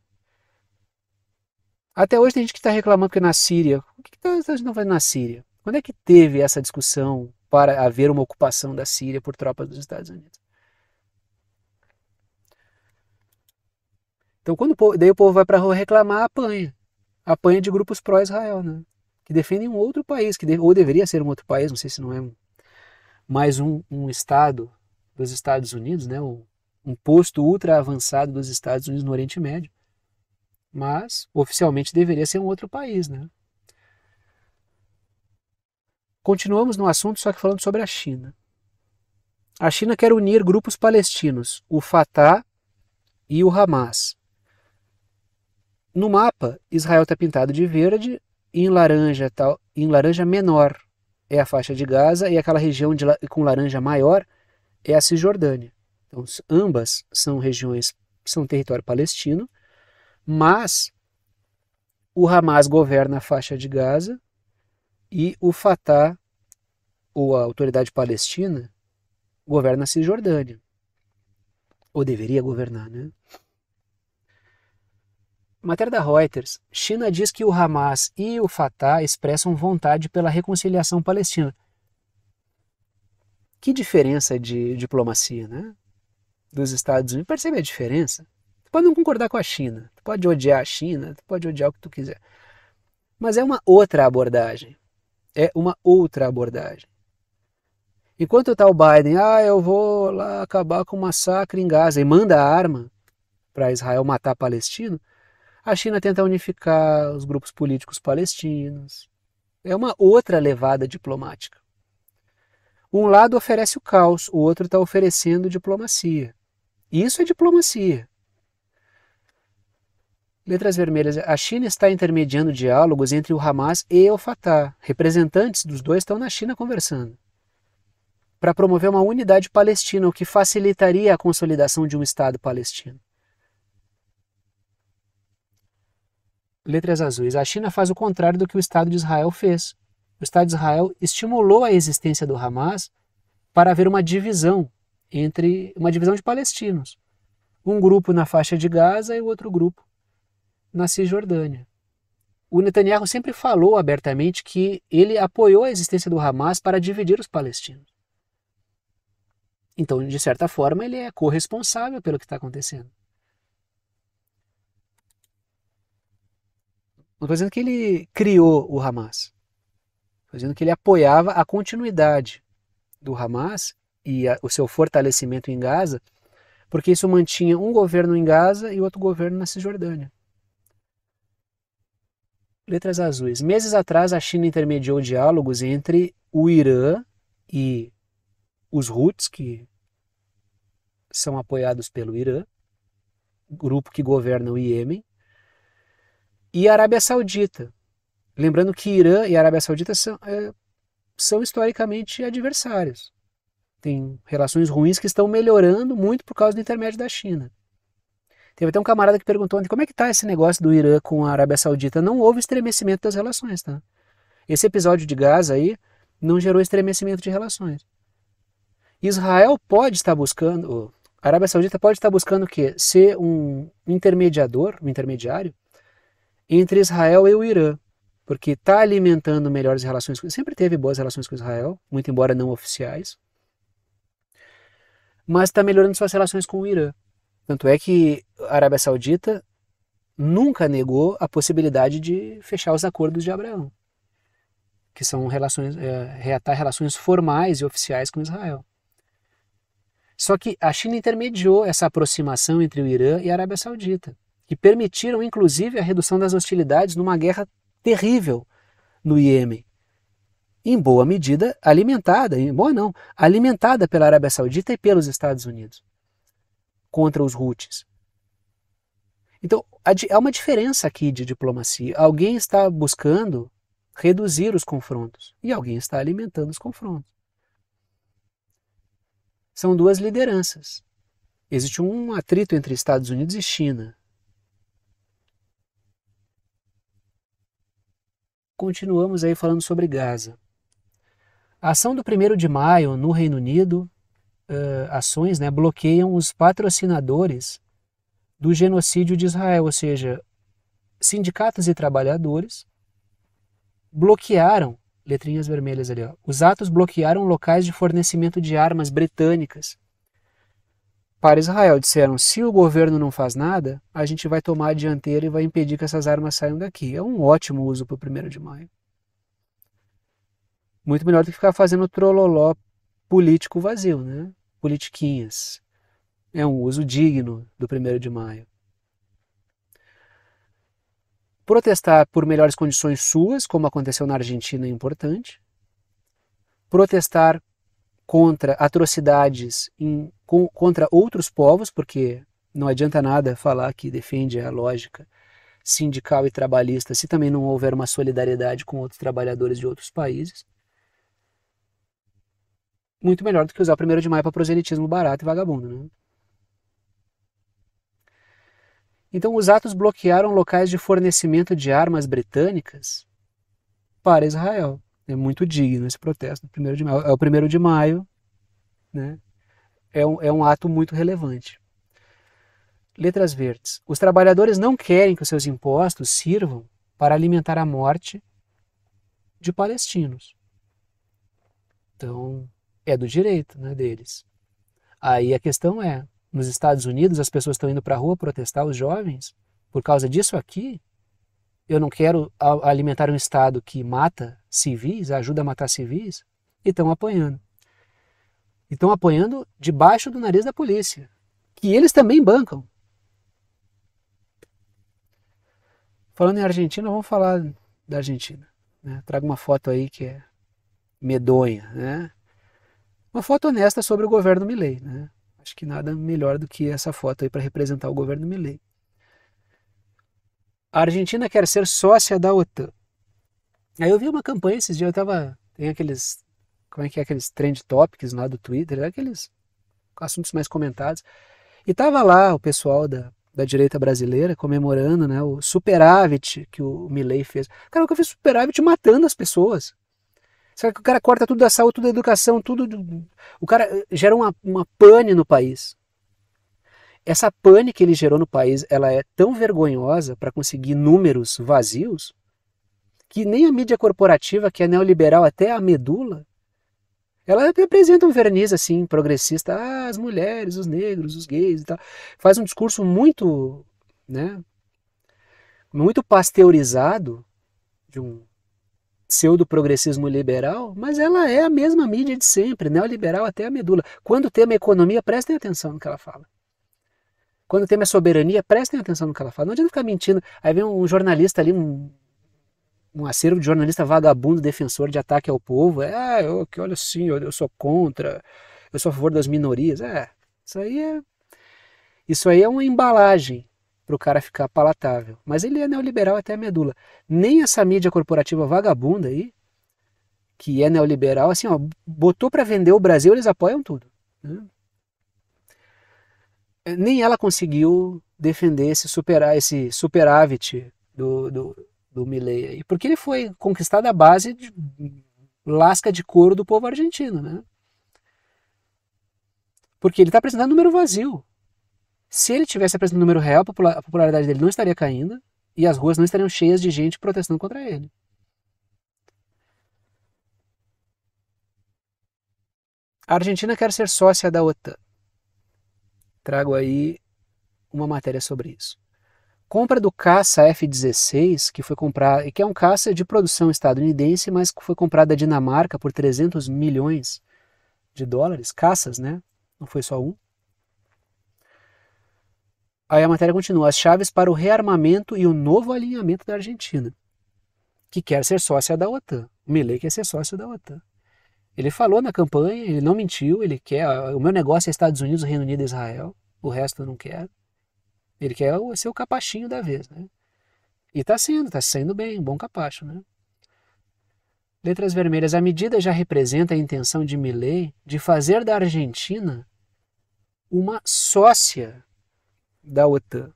[SPEAKER 1] Até hoje tem gente que está reclamando que é na Síria. O que está acontecendo fazendo na Síria? Quando é que teve essa discussão para haver uma ocupação da Síria por tropas dos Estados Unidos? Então, quando o povo, daí o povo vai para a rua reclamar, apanha. Apanha de grupos pró-Israel, né? que defendem um outro país, que de, ou deveria ser um outro país, não sei se não é mais um, um Estado dos Estados Unidos, né? um, um posto ultra avançado dos Estados Unidos no Oriente Médio, mas oficialmente deveria ser um outro país, né? Continuamos no assunto, só que falando sobre a China. A China quer unir grupos palestinos, o Fatah e o Hamas. No mapa, Israel está pintado de verde, em laranja tal, em laranja menor é a faixa de Gaza e aquela região de, com laranja maior é a Cisjordânia. Então, ambas são regiões, são território palestino mas o Hamas governa a faixa de Gaza e o Fatah, ou a autoridade palestina, governa a Cisjordânia. Ou deveria governar, né? Matéria da Reuters. China diz que o Hamas e o Fatah expressam vontade pela reconciliação palestina. Que diferença de diplomacia, né? Dos Estados Unidos. Percebe a diferença? pode não concordar com a China, tu pode odiar a China, tu pode odiar o que tu quiser. Mas é uma outra abordagem. É uma outra abordagem. Enquanto está o Biden, ah, eu vou lá acabar com o massacre em Gaza e manda a arma para Israel matar palestino, a China tenta unificar os grupos políticos palestinos. É uma outra levada diplomática. Um lado oferece o caos, o outro está oferecendo diplomacia. Isso é diplomacia. Letras vermelhas. A China está intermediando diálogos entre o Hamas e o Fatah. Representantes dos dois estão na China conversando. Para promover uma unidade palestina, o que facilitaria a consolidação de um Estado palestino. Letras azuis. A China faz o contrário do que o Estado de Israel fez. O Estado de Israel estimulou a existência do Hamas para haver uma divisão entre uma divisão de palestinos. Um grupo na faixa de Gaza e o outro grupo na Cisjordânia. O Netanyahu sempre falou abertamente que ele apoiou a existência do Hamas para dividir os palestinos. Então, de certa forma, ele é corresponsável pelo que está acontecendo. Não estou dizendo que ele criou o Hamas. Estou dizendo que ele apoiava a continuidade do Hamas e a, o seu fortalecimento em Gaza, porque isso mantinha um governo em Gaza e outro governo na Cisjordânia. Letras azuis. Meses atrás, a China intermediou diálogos entre o Irã e os Houthis, que são apoiados pelo Irã, grupo que governa o Iêmen, e a Arábia Saudita. Lembrando que Irã e Arábia Saudita são, é, são historicamente adversários. Tem relações ruins que estão melhorando muito por causa do intermédio da China. Teve até um camarada que perguntou como é que tá esse negócio do Irã com a Arábia Saudita. Não houve estremecimento das relações, tá? Esse episódio de Gaza aí não gerou estremecimento de relações. Israel pode estar buscando, a Arábia Saudita pode estar buscando o quê? Ser um intermediador, um intermediário entre Israel e o Irã, porque está alimentando melhores relações, sempre teve boas relações com Israel, muito embora não oficiais, mas está melhorando suas relações com o Irã. Tanto é que a Arábia Saudita nunca negou a possibilidade de fechar os acordos de Abraão, que são relações, é, reatar relações formais e oficiais com Israel. Só que a China intermediou essa aproximação entre o Irã e a Arábia Saudita, que permitiram inclusive a redução das hostilidades numa guerra terrível no Iêmen. Em boa medida alimentada, em boa não, alimentada pela Arábia Saudita e pelos Estados Unidos contra os Houthis. Então, há uma diferença aqui de diplomacia. Alguém está buscando reduzir os confrontos e alguém está alimentando os confrontos. São duas lideranças. Existe um atrito entre Estados Unidos e China. Continuamos aí falando sobre Gaza. A ação do 1 de maio no Reino Unido uh, ações né, bloqueiam os patrocinadores do genocídio de Israel, ou seja, sindicatos e trabalhadores bloquearam, letrinhas vermelhas ali, ó, os atos bloquearam locais de fornecimento de armas britânicas para Israel. Disseram: se o governo não faz nada, a gente vai tomar a dianteira e vai impedir que essas armas saiam daqui. É um ótimo uso para o primeiro de maio. Muito melhor do que ficar fazendo trololó político vazio, né? politiquinhas. É um uso digno do 1 de maio. Protestar por melhores condições suas, como aconteceu na Argentina, é importante. Protestar contra atrocidades em, com, contra outros povos, porque não adianta nada falar que defende a lógica sindical e trabalhista se também não houver uma solidariedade com outros trabalhadores de outros países muito melhor do que usar o primeiro de maio para proselitismo barato e vagabundo. Né? Então, os atos bloquearam locais de fornecimento de armas britânicas para Israel. É muito digno esse protesto. Primeiro de maio. É o primeiro de maio, né? é, um, é um ato muito relevante. Letras verdes. Os trabalhadores não querem que os seus impostos sirvam para alimentar a morte de palestinos. Então, é do direito né, deles. Aí a questão é: nos Estados Unidos as pessoas estão indo para a rua protestar, os jovens, por causa disso aqui. Eu não quero alimentar um Estado que mata civis, ajuda a matar civis, e estão apoiando. E estão apoiando debaixo do nariz da polícia, que eles também bancam. Falando em Argentina, vamos falar da Argentina. Né? Traga uma foto aí que é medonha, né? uma foto honesta sobre o governo Milley, né? Acho que nada melhor do que essa foto aí para representar o governo Milley. A Argentina quer ser sócia da OTAN. Aí eu vi uma campanha esses dias, eu tava, tem aqueles, como é que é aqueles trend topics lá do Twitter, é aqueles assuntos mais comentados. E tava lá o pessoal da da direita brasileira comemorando né, o superávit que o Milley fez. Cara, eu fiz superávit matando as pessoas só que o cara corta tudo da saúde, tudo da educação, tudo. Do... O cara eh, gera uma, uma pane no país. Essa pane que ele gerou no país, ela é tão vergonhosa para conseguir números vazios que nem a mídia corporativa, que é neoliberal até a medula, ela apresenta um verniz assim, progressista, ah, as mulheres, os negros, os gays e tal. Faz um discurso muito, né, muito pasteurizado de um pseudo-progressismo liberal, mas ela é a mesma mídia de sempre, neoliberal até a medula. Quando o tema é economia, prestem atenção no que ela fala. Quando o tema é soberania, prestem atenção no que ela fala. Não adianta ficar mentindo. Aí vem um jornalista ali, um, um acervo de jornalista vagabundo, defensor de ataque ao povo. é eu, que olha assim, eu, eu sou contra, eu sou a favor das minorias. É, isso aí é, isso aí é uma embalagem para o cara ficar palatável. Mas ele é neoliberal até a medula. Nem essa mídia corporativa vagabunda aí, que é neoliberal, assim, ó, botou para vender o Brasil, eles apoiam tudo. Né? Nem ela conseguiu defender esse superar esse superávit do, do, do Milley aí, porque ele foi conquistado à base de lasca de couro do povo argentino, né? Porque ele está apresentando número vazio. Se ele tivesse apresentado um número real, a popularidade dele não estaria caindo e as ruas não estariam cheias de gente protestando contra ele. A Argentina quer ser sócia da OTAN. Trago aí uma matéria sobre isso. Compra do caça F-16, que foi comprado e que é um caça de produção estadunidense, mas que foi comprado da Dinamarca por 300 milhões de dólares, caças, né? Não foi só um. Aí a matéria continua: as chaves para o rearmamento e o novo alinhamento da Argentina, que quer ser sócia da OTAN. O Milei quer ser sócio da OTAN. Ele falou na campanha, ele não mentiu, ele quer. O meu negócio é Estados Unidos, Reino Unido e Israel, o resto eu não quero. Ele quer ser o capachinho da vez, né? E tá sendo, tá sendo bem, um bom capacho, né? Letras vermelhas. A medida já representa a intenção de Milley de fazer da Argentina uma sócia da OTAN.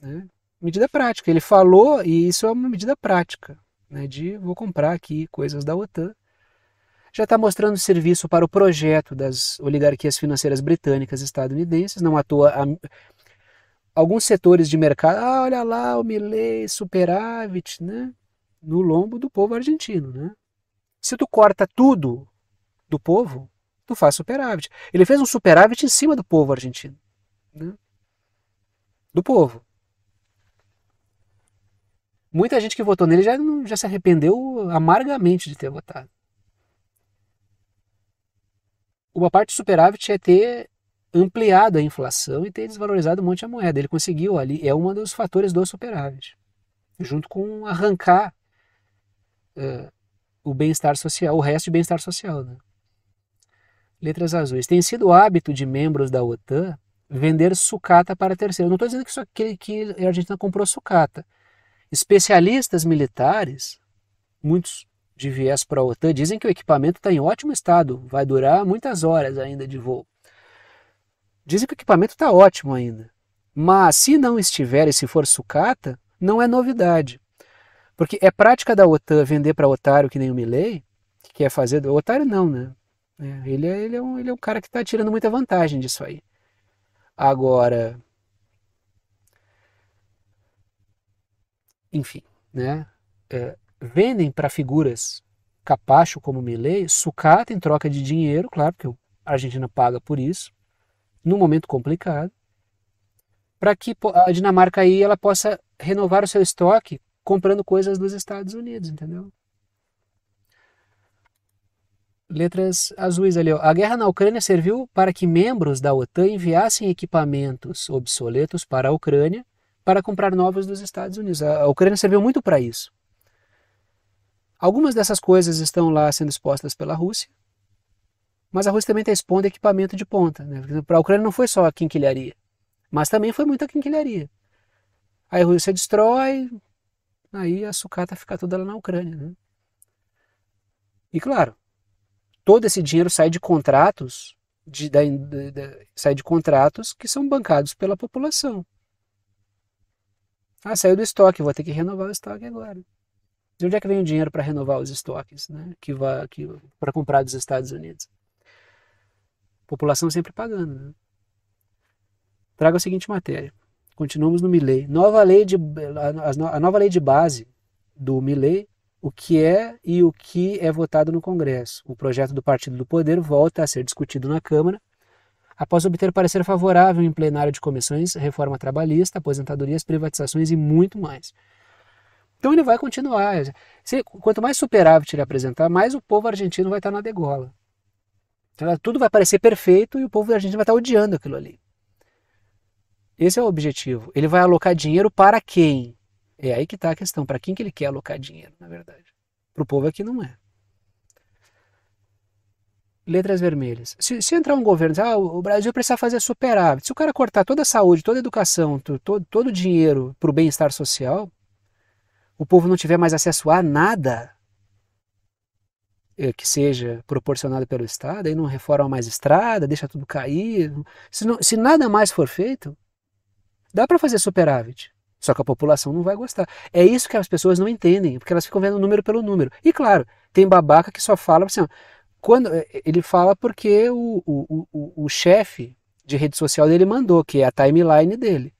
[SPEAKER 1] Né? Medida prática. Ele falou, e isso é uma medida prática, né, de vou comprar aqui coisas da OTAN. Já está mostrando serviço para o projeto das oligarquias financeiras britânicas e estadunidenses, não à toa. A... Alguns setores de mercado, ah, olha lá o Milley, superávit, né? No lombo do povo argentino, né? Se tu corta tudo do povo, tu faz superávit. Ele fez um superávit em cima do povo argentino. Né? do povo. Muita gente que votou nele já, já se arrependeu amargamente de ter votado. Uma parte do superávit é ter ampliado a inflação e ter desvalorizado um monte a moeda. Ele conseguiu ali, é um dos fatores do superávit, junto com arrancar uh, o bem-estar social, o resto de bem-estar social. Né? Letras azuis. Tem sido hábito de membros da OTAN vender sucata para terceiros. Não estou dizendo que, isso, que, que a Argentina comprou sucata. Especialistas militares, muitos de viés para a OTAN, dizem que o equipamento está em ótimo estado, vai durar muitas horas ainda de voo. Dizem que o equipamento está ótimo ainda. Mas se não estiver e se for sucata, não é novidade. Porque é prática da OTAN vender para otário que nem o Milley, que quer fazer. Otário não, né? É, ele, é, ele, é um, ele é um cara que está tirando muita vantagem disso aí. Agora, enfim, né? É, vendem para figuras capacho como Milley, sucata em troca de dinheiro, claro, porque a Argentina paga por isso, num momento complicado, para que a Dinamarca aí ela possa renovar o seu estoque comprando coisas dos Estados Unidos, entendeu? letras azuis ali. Ó. A guerra na Ucrânia serviu para que membros da OTAN enviassem equipamentos obsoletos para a Ucrânia para comprar novos dos Estados Unidos. A Ucrânia serviu muito para isso. Algumas dessas coisas estão lá sendo expostas pela Rússia, mas a Rússia também está expondo equipamento de ponta. Né? Para a Ucrânia não foi só a quinquilharia, mas também foi muita quinquilharia. Aí a Rússia destrói, aí a sucata fica toda lá na Ucrânia. Né? E claro, todo esse dinheiro sai de contratos de, da, da, sai de contratos que são bancados pela população. Ah, saiu do estoque, vou ter que renovar o estoque agora. De onde é que vem o dinheiro para renovar os estoques, né? Que vai que, para comprar dos Estados Unidos? População sempre pagando. Né? Traga a seguinte matéria. Continuamos no Milley. Nova lei de a nova lei de base do Milley o que é e o que é votado no Congresso. O projeto do Partido do Poder volta a ser discutido na Câmara após obter parecer favorável em plenário de comissões, reforma trabalhista, aposentadorias, privatizações e muito mais. Então ele vai continuar. Se, quanto mais superávit ele apresentar, mais o povo argentino vai estar na degola. Então, tudo vai parecer perfeito e o povo argentino vai estar odiando aquilo ali. Esse é o objetivo. Ele vai alocar dinheiro para quem? É aí que está a questão, para quem que ele quer alocar dinheiro, na verdade. Para o povo aqui não é. Letras vermelhas. Se, se entrar um governo, diz, ah, o Brasil precisa fazer superávit. Se o cara cortar toda a saúde, toda a educação, todo, todo o dinheiro para o bem-estar social, o povo não tiver mais acesso a nada eh, que seja proporcionado pelo Estado, aí não reforma mais estrada, deixa tudo cair. Se, não, se nada mais for feito, dá para fazer superávit. Só que a população não vai gostar. É isso que as pessoas não entendem, porque elas ficam vendo número pelo número. E claro, tem babaca que só fala assim, quando é, ele fala porque o, o, o, o chefe de rede social dele mandou, que é a timeline dele.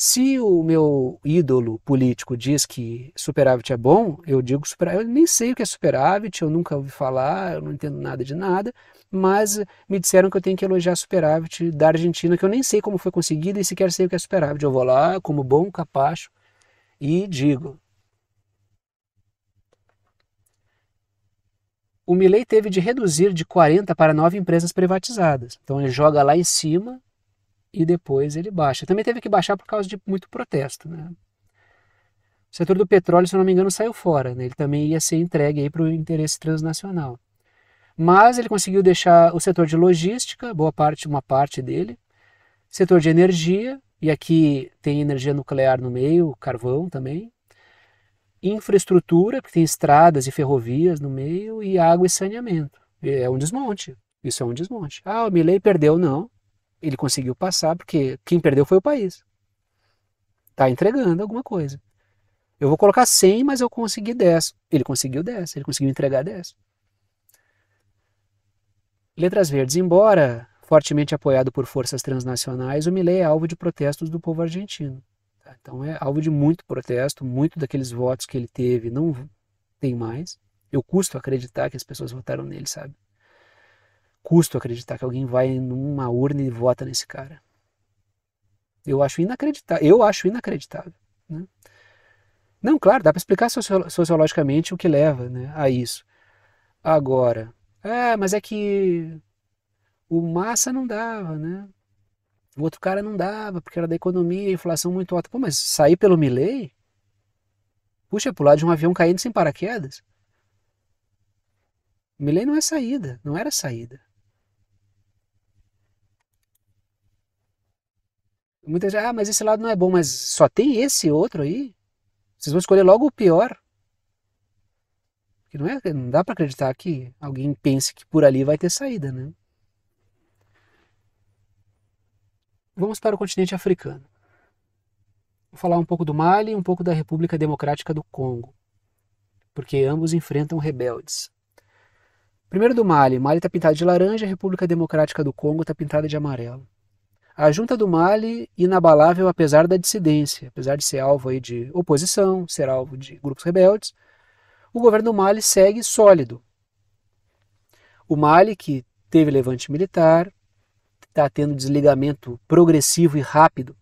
[SPEAKER 1] Se o meu ídolo político diz que superávit é bom, eu digo superávit. Eu nem sei o que é superávit, eu nunca ouvi falar, eu não entendo nada de nada, mas me disseram que eu tenho que elogiar superávit da Argentina, que eu nem sei como foi conseguida e sequer sei o que é superávit. Eu vou lá, como bom capacho, e digo. O Milley teve de reduzir de 40 para 9 empresas privatizadas. Então ele joga lá em cima e depois ele baixa. Também teve que baixar por causa de muito protesto. Né? O setor do petróleo, se não me engano, saiu fora. Né? Ele também ia ser entregue para o interesse transnacional. Mas ele conseguiu deixar o setor de logística, boa parte, uma parte dele, setor de energia, e aqui tem energia nuclear no meio, carvão também, infraestrutura, que tem estradas e ferrovias no meio, e água e saneamento. É um desmonte. Isso é um desmonte. Ah, o Milley perdeu, não ele conseguiu passar, porque quem perdeu foi o país. Está entregando alguma coisa. Eu vou colocar 100, mas eu consegui 10. Ele conseguiu 10, ele conseguiu entregar 10. Letras Verdes. Embora fortemente apoiado por forças transnacionais, o Milei é alvo de protestos do povo argentino. Tá, então é alvo de muito protesto, muito daqueles votos que ele teve não tem mais. Eu custo acreditar que as pessoas votaram nele, sabe? custo acreditar que alguém vai numa urna e vota nesse cara. Eu acho inacreditável. Eu acho inacreditável. Né? Não, claro, dá para explicar sociologicamente o que leva né, a isso. Agora, é, mas é que o Massa não dava, né? O outro cara não dava, porque era da economia, inflação muito alta. Pô, mas sair pelo Milley? Puxa, é pular de um avião caindo sem paraquedas? Milley não é saída, não era saída. Muita gente, ah, mas esse lado não é bom, mas só tem esse outro aí? Vocês vão escolher logo o pior. Porque não, é, não dá para acreditar que alguém pense que por ali vai ter saída, né? Vamos para o continente africano. Vou falar um pouco do Mali e um pouco da República Democrática do Congo, porque ambos enfrentam rebeldes. Primeiro do Mali. Mali está pintado de laranja, a República Democrática do Congo está pintada de amarelo. A junta do Mali, inabalável apesar da dissidência, apesar de ser alvo aí de oposição, ser alvo de grupos rebeldes, o governo do Mali segue sólido. O Mali, que teve levante militar, está tendo desligamento progressivo e rápido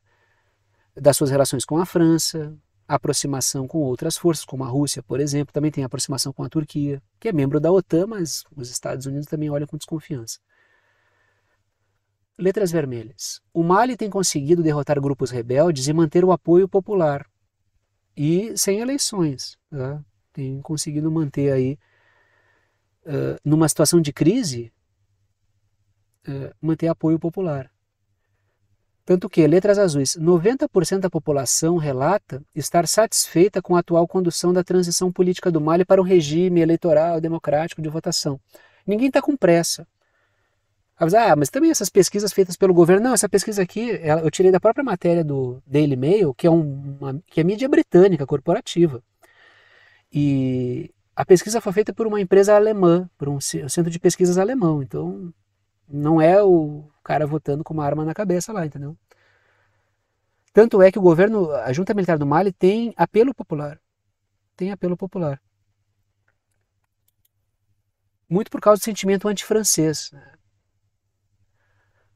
[SPEAKER 1] das suas relações com a França, aproximação com outras forças, como a Rússia, por exemplo, também tem aproximação com a Turquia, que é membro da OTAN, mas os Estados Unidos também olham com desconfiança. Letras vermelhas. O Mali tem conseguido derrotar grupos rebeldes e manter o apoio popular. E sem eleições. Tá? Tem conseguido manter aí, uh, numa situação de crise, uh, manter apoio popular. Tanto que, letras azuis, 90% da população relata estar satisfeita com a atual condução da transição política do Mali para um regime eleitoral democrático de votação. Ninguém está com pressa. Mas, ah, mas também essas pesquisas feitas pelo governo. Não, essa pesquisa aqui eu tirei da própria matéria do Daily Mail, que é, uma, que é mídia britânica, corporativa. E a pesquisa foi feita por uma empresa alemã, por um centro de pesquisas alemão. Então, não é o cara votando com uma arma na cabeça lá, entendeu? Tanto é que o governo, a junta militar do Mali tem apelo popular. Tem apelo popular. Muito por causa do sentimento antifrancês. Né?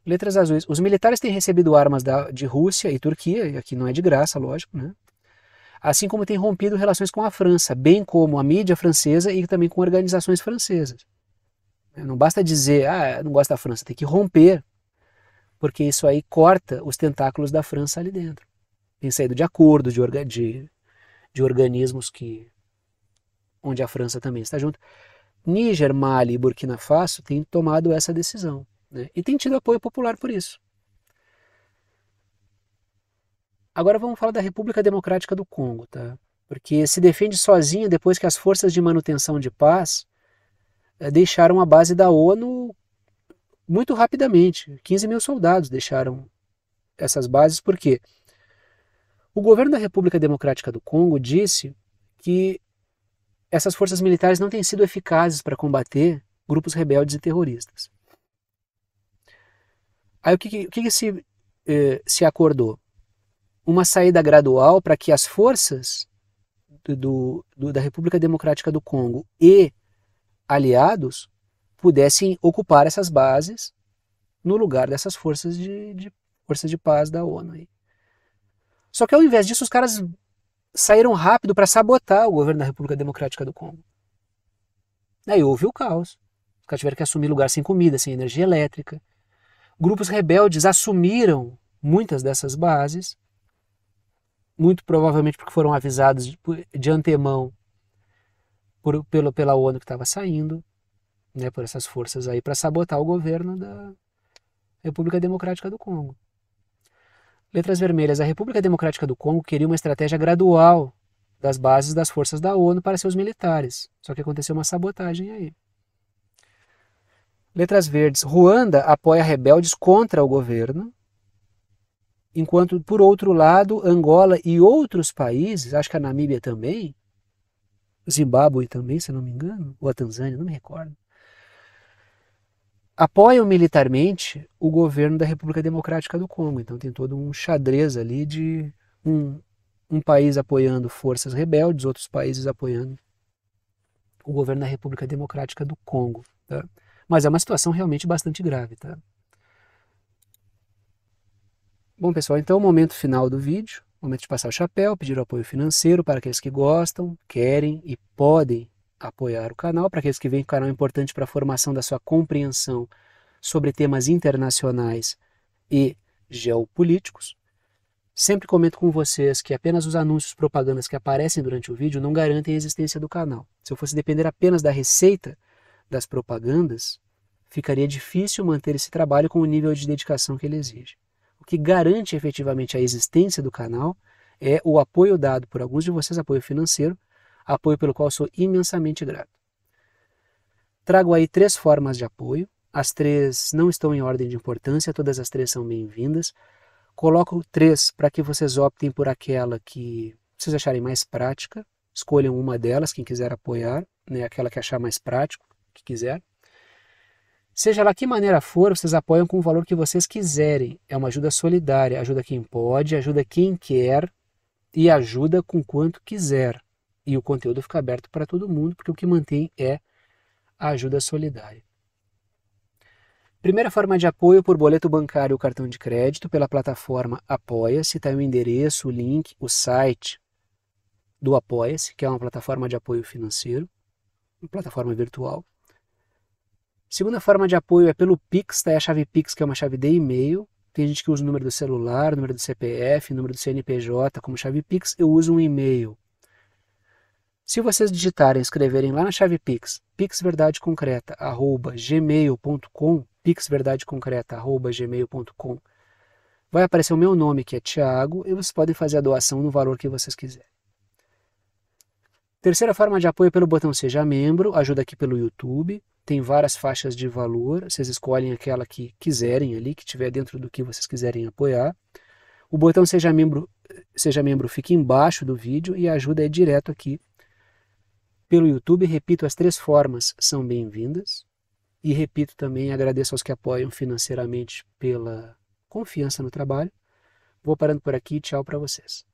[SPEAKER 1] Letras azuis. Os militares têm recebido armas da, de Rússia e Turquia, e aqui não é de graça, lógico, né? Assim como tem rompido relações com a França, bem como a mídia francesa e também com organizações francesas. Né, não basta dizer, ah, não gosto da França, tem que romper, porque isso aí corta os tentáculos da França ali dentro. Tem saído de acordos, de, orga, de, de organismos que onde a França também está junto. Níger, Mali e Burkina Faso têm tomado essa decisão. Né? E tem tido apoio popular por isso. Agora vamos falar da República Democrática do Congo, tá? Porque se defende sozinha depois que as forças de manutenção de paz eh, deixaram a base da ONU muito rapidamente. 15 mil soldados deixaram essas bases, por quê? O governo da República Democrática do Congo disse que essas forças militares não têm sido eficazes para combater grupos rebeldes e terroristas. Aí o que, o que, que se, eh, se acordou? Uma saída gradual para que as forças do, do, da República Democrática do Congo e aliados pudessem ocupar essas bases no lugar dessas forças de, de forças de paz da ONU. Aí. Só que ao invés disso, os caras saíram rápido para sabotar o governo da República Democrática do Congo. Aí houve o caos. Os caras tiveram que assumir lugar sem comida, sem energia elétrica, grupos rebeldes assumiram muitas dessas bases, muito provavelmente porque foram avisados de, antemão por, pelo, pela ONU que estava saindo, né, por essas forças aí, para sabotar o governo da República Democrática do Congo. Letras vermelhas. A República Democrática do Congo queria uma estratégia gradual das bases das forças da ONU para seus militares. Só que aconteceu uma sabotagem aí. Letras verdes. Ruanda apoia rebeldes contra o governo. Enquanto, por outro lado, Angola e outros países, acho que a Namíbia também, Zimbábue também, se não me engano, ou a Tanzânia, não me recordo, apoiam militarmente o governo da República Democrática do Congo. Então tem todo um xadrez ali de um, um país apoiando forças rebeldes, outros países apoiando o governo da República Democrática do Congo. Tá? Mas é uma situação realmente bastante grave, tá? Bom, pessoal, então é o momento final do vídeo, momento de passar o chapéu, pedir o apoio financeiro para aqueles que gostam, querem e podem apoiar o canal, para aqueles que veem que o canal é importante para a formação da sua compreensão sobre temas internacionais e geopolíticos. Sempre comento com vocês que apenas os anúncios propagandas que aparecem durante o vídeo não garantem a existência do canal. Se eu fosse depender apenas da receita das propagandas, ficaria difícil manter esse trabalho com o nível de dedicação que ele exige. O que garante efetivamente a existência do canal é o apoio dado por alguns de vocês, apoio financeiro, apoio pelo qual sou imensamente grato. Trago aí três formas de apoio. As três não estão em ordem de importância, todas as três são bem-vindas. Coloco três para que vocês optem por aquela que vocês acharem mais prática. Escolham uma delas, quem quiser apoiar, né, aquela que achar mais prático que quiser. Seja lá que maneira for, vocês apoiam com o valor que vocês quiserem. É uma ajuda solidária, ajuda quem pode, ajuda quem quer e ajuda com quanto quiser. E o conteúdo fica aberto para todo mundo, porque o que mantém é a ajuda solidária. Primeira forma de apoio por boleto bancário ou cartão de crédito pela plataforma Apoia-se. Está o endereço, o link, o site do Apoia-se, que é uma plataforma de apoio financeiro, uma plataforma virtual. Segunda forma de apoio é pelo Pix, tá? É a chave Pix, que é uma chave de e-mail. Tem gente que usa o número do celular, número do CPF, número do CNPJ como chave Pix. Eu uso um e-mail. Se vocês digitarem, escreverem lá na chave Pix, pixverdadeconcreta@gmail.com, pixverdadeconcreta@gmail.com, vai aparecer o meu nome, que é Tiago, e vocês podem fazer a doação no valor que vocês quiserem. Terceira forma de apoio é pelo botão Seja Membro, ajuda aqui pelo YouTube tem várias faixas de valor, vocês escolhem aquela que quiserem ali, que tiver dentro do que vocês quiserem apoiar. O botão seja membro, seja membro fica embaixo do vídeo e a ajuda é direto aqui pelo YouTube. Repito, as três formas são bem-vindas. E repito também, agradeço aos que apoiam financeiramente pela confiança no trabalho. Vou parando por aqui, tchau para vocês.